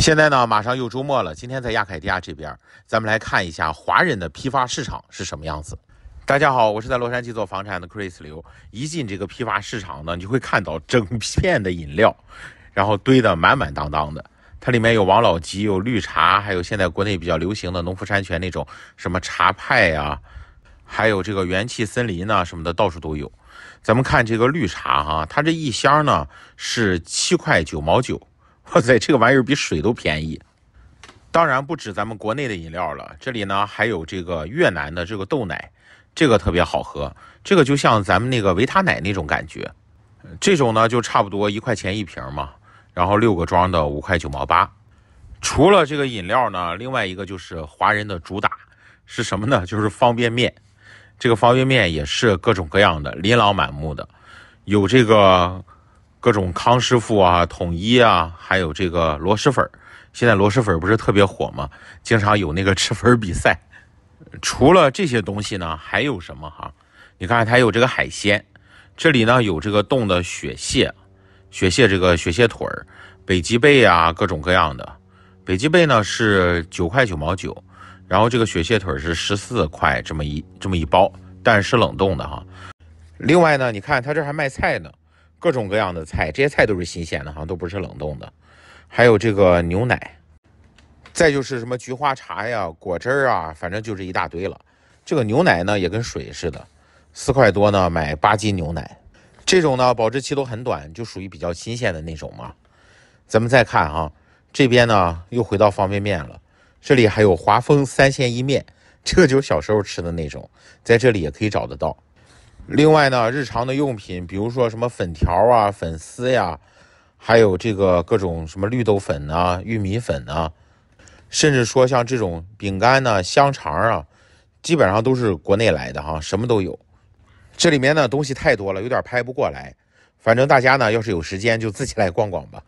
现在呢，马上又周末了。今天在亚凯迪蒂亚这边，咱们来看一下华人的批发市场是什么样子。大家好，我是在洛杉矶做房产的 Chris 刘。一进这个批发市场呢，你就会看到整片的饮料，然后堆得满满当当的。它里面有王老吉、有绿茶，还有现在国内比较流行的农夫山泉那种什么茶派呀，还有这个元气森林啊什么的，到处都有。咱们看这个绿茶哈，它这一箱呢是七块九毛九。哇 塞，这个玩意儿比水都便宜，当然不止咱们国内的饮料了。这里呢还有这个越南的这个豆奶，这个特别好喝，这个就像咱们那个维他奶那种感觉。这种呢就差不多一块钱一瓶嘛，然后六个装的五块九毛八。除了这个饮料呢，另外一个就是华人的主打是什么呢？就是方便面。这个方便面也是各种各样的，琳琅满目的，有这个。各种康师傅啊，统一啊，还有这个螺蛳粉儿，现在螺蛳粉儿不是特别火吗？经常有那个吃粉儿比赛。除了这些东西呢，还有什么哈？你看它有这个海鲜，这里呢有这个冻的雪蟹，雪蟹这个雪蟹腿儿，北极贝啊，各种各样的。北极贝呢是九块九毛九，然后这个雪蟹腿儿是十四块这么一这么一包，但是冷冻的哈。另外呢，你看他这还卖菜呢。各种各样的菜，这些菜都是新鲜的，好像都不是冷冻的。还有这个牛奶，再就是什么菊花茶呀、果汁啊，反正就是一大堆了。这个牛奶呢也跟水似的，四块多呢买八斤牛奶。这种呢保质期都很短，就属于比较新鲜的那种嘛。咱们再看哈，这边呢又回到方便面了。这里还有华丰三鲜一面，这个就是小时候吃的那种，在这里也可以找得到。另外呢，日常的用品，比如说什么粉条啊、粉丝呀，还有这个各种什么绿豆粉呐、玉米粉呐，甚至说像这种饼干呐、香肠啊，基本上都是国内来的哈，什么都有。这里面呢东西太多了，有点拍不过来。反正大家呢，要是有时间就自己来逛逛吧。